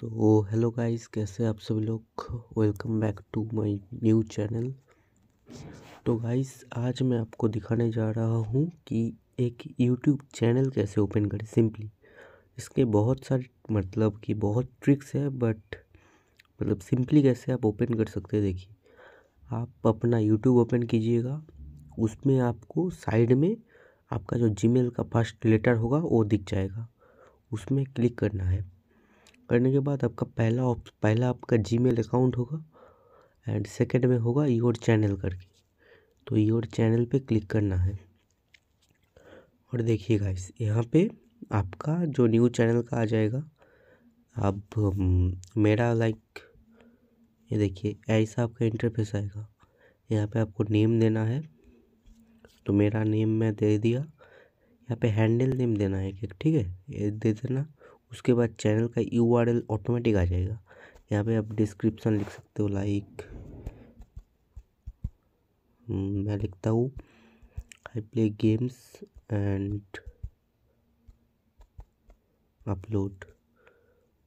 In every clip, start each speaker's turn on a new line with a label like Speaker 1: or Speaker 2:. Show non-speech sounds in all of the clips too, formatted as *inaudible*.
Speaker 1: So hello guys कैसे आप सभी लोग welcome back to my new channel तो गाइस आज मैं आपको दिखाने जा रहा हूँ कि एक यूट्यूब चैनल कैसे ओपन करें सिंपली इसके बहुत सारे मतलब कि बहुत ट्रिक्स है बट मतलब सिंपली कैसे आप ओपन कर सकते हैं देखिए आप अपना यूट्यूब ओपन कीजिएगा उसमें आपको साइड में आपका जो जी का फर्स्ट लेटर होगा वो दिख जाएगा उसमें क्लिक करना है करने के बाद आपका पहला ऑप्श पहला आपका जी अकाउंट होगा एंड सेकेंड में होगा योर चैनल करके तो योर चैनल पे क्लिक करना है और देखिए गाइस यहाँ पे आपका जो न्यू चैनल का आ जाएगा अब मेरा लाइक ये देखिए ऐसा आपका इंटरफेस आएगा यहाँ पे आपको नेम देना है तो मेरा नेम मैं दे दिया यहाँ पे हैंडल नेम देना है एक ठीक है ये दे देना उसके बाद चैनल का यू आर एल ऑटोमेटिक आ जाएगा यहाँ पे आप डिस्क्रिप्शन लिख सकते हो लाइक हम्म, मैं लिखता हूँ I play games and upload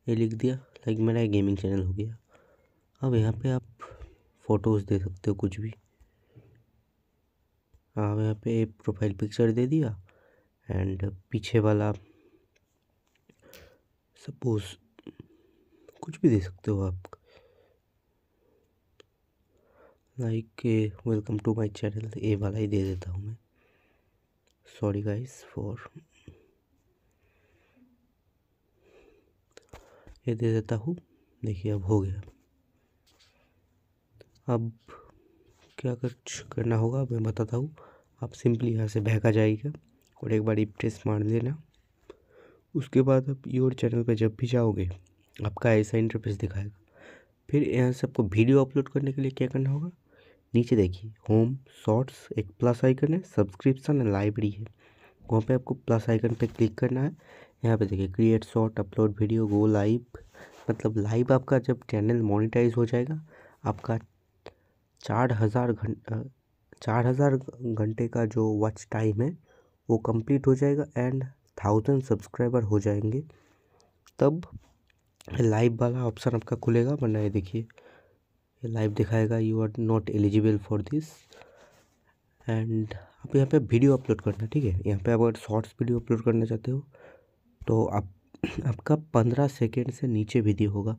Speaker 1: ये लिख दिया लाइक मेरा गेमिंग चैनल हो गया अब यहाँ पे आप फ़ोटोज़ दे सकते हो कुछ भी आप यहाँ पे प्रोफाइल पिक्चर दे दिया एंड पीछे वाला सपोज कुछ भी दे सकते हो आप like welcome to my channel ए वाला ही दे देता हूँ मैं सॉरी गाइस फॉर ये दे देता हूँ देखिए अब हो गया अब क्या कुछ करना होगा मैं बताता हूँ आप सिंपली यहाँ से बहका जाएगा और एक बार प्रेस मार लेना उसके बाद आप योर चैनल पर जब भी जाओगे आपका ऐसा इंटरफेस दिखाएगा फिर यहाँ से आपको वीडियो अपलोड करने के लिए क्या करना होगा नीचे देखिए होम शॉर्ट्स एक प्लस आइकन है सब्सक्रिप्शन एंड लाइब्रेरी है वहाँ पे आपको प्लस आइकन पे क्लिक करना है यहाँ पे देखिए create short upload video go live मतलब लाइव आपका जब चैनल मोनिटाइज हो जाएगा आपका चार हज़ार घंटा चार हज़ार घंटे का जो वॉच टाइम है वो कंप्लीट हो जाएगा एंड थाउजेंड सब्सक्राइबर हो जाएंगे तब लाइव वाला ऑप्शन आपका खुलेगा वरना ये देखिए ये लाइव दिखाएगा you are not eligible for this and आप यहाँ पे वीडियो अपलोड करना ठीक है यहाँ पे आप अगर शॉर्ट्स वीडियो अपलोड करना चाहते हो तो आप आपका पंद्रह सेकेंड से नीचे वीडियो होगा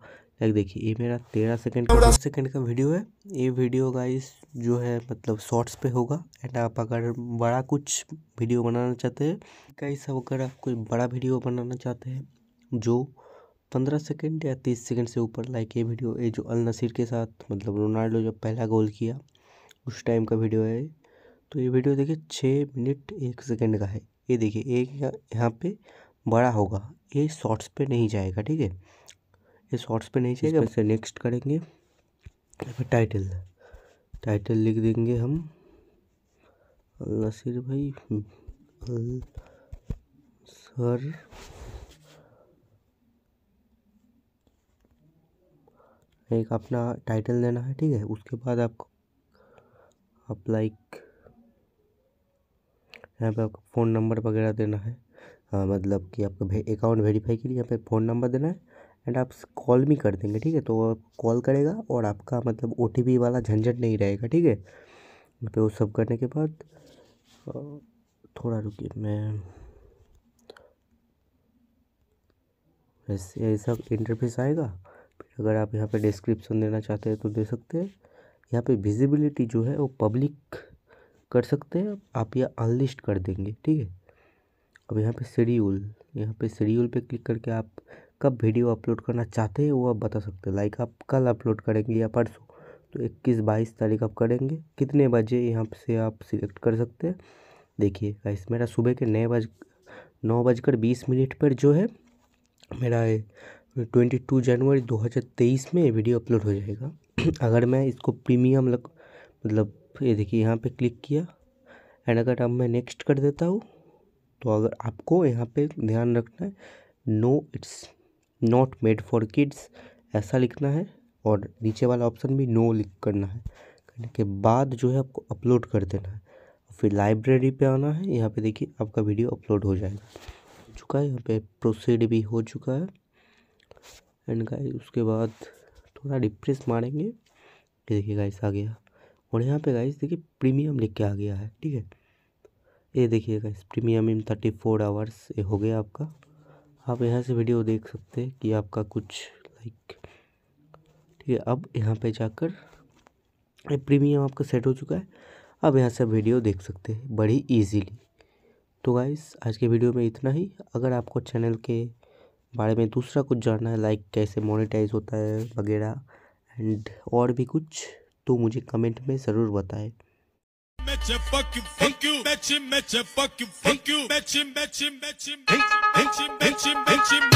Speaker 1: लाइक देखिए ये मेरा तेरह सेकेंड का सेकेंड का वीडियो है ये वीडियो गाइस जो है मतलब शॉर्ट्स पे होगा एंड आप अगर बड़ा कुछ वीडियो बनाना चाहते हैं गाइस अब अगर आप कोई बड़ा वीडियो बनाना चाहते हैं जो पंद्रह सेकेंड या तीस सेकेंड से ऊपर लाइक ये वीडियो ये जो अल नसीर के साथ मतलब रोनाल्डो जब पहला गोल किया उस टाइम का वीडियो है तो ये वीडियो देखिए छः मिनट एक सेकेंड का है ये देखिए एक यहाँ पे बड़ा होगा ये शॉर्ट्स पे नहीं जाएगा ठीक है ये शॉर्ट्स पे नहीं जाएगा इसे नेक्स्ट करेंगे फिर टाइटल टाइटल लिख देंगे हम नसीर भाई सर एक अपना टाइटल देना है ठीक है उसके बाद आपको आप लाइक यहाँ पे आपको फ़ोन नंबर वगैरह देना है हाँ, मतलब कि आपका भे अकाउंट वेरीफाई के लिए यहाँ पे फ़ोन नंबर देना है एंड आप कॉल भी कर देंगे ठीक है तो कॉल करेगा और आपका मतलब ओ वाला झंझट नहीं रहेगा ठीक है यहाँ पे वो सब करने के बाद थोड़ा रुकिए मैं ऐसे ऐसा इंटरफेस आएगा फिर अगर आप यहाँ पे डिस्क्रिप्शन देना चाहते हैं तो दे सकते हैं यहाँ पे विजिबिलिटी जो है वो पब्लिक कर सकते हैं आप या अनलिस्ट कर देंगे ठीक है अब यहाँ पे शेड्यूल यहाँ पे शेड्यूल पे क्लिक करके आप कब वीडियो अपलोड करना चाहते हैं वो आप बता सकते हैं लाइक आप कल अपलोड करेंगे या परसों तो इक्कीस बाईस तारीख आप करेंगे कितने बजे यहाँ से आप सिलेक्ट कर सकते हैं देखिए गाइस मेरा सुबह के नए बज नौ बजकर बीस मिनट पर जो है मेरा ट्वेंटी टू जनवरी दो हज़ार तेईस में वीडियो अपलोड हो जाएगा *clears throat* अगर मैं इसको प्रीमियम लग मतलब ये देखिए यहाँ पे क्लिक किया एंड अगर अब मैं नेक्स्ट कर देता हूँ तो अगर आपको यहाँ पे ध्यान रखना है no it's not made for kids ऐसा लिखना है और नीचे वाला ऑप्शन भी नो लिख करना है करने के बाद जो है आपको अपलोड कर देना है फिर लाइब्रेरी पे आना है यहाँ पे देखिए आपका वीडियो अपलोड हो जाएगा हो चुका है यहाँ पे प्रोसीड भी हो चुका है एंड गाइस उसके बाद थोड़ा डिप्रेस मारेंगे देखिए गाइस आ गया और यहाँ पे गाइस देखिए प्रीमियम लिख के आ गया है ठीक है ये देखिएगा इस premium in thirty four hours ये हो गया आपका आप यहाँ से वीडियो देख सकते हैं कि आपका कुछ लाइक ठीक है अब यहाँ पे जाकर ये प्रीमियम आपका सेट हो चुका है अब यहाँ से वीडियो देख सकते हैं बड़ी ईजीली तो गाइस आज के वीडियो में इतना ही अगर आपको चैनल के बारे में दूसरा कुछ जानना है लाइक कैसे मोनिटाइज होता है वगैरह एंड और भी कुछ तो मुझे कमेंट में ज़रूर बताएं match, fuck you, fuck you, match him, match, fuck you, fuck you, match him, match him, match him, match him, match him, match him.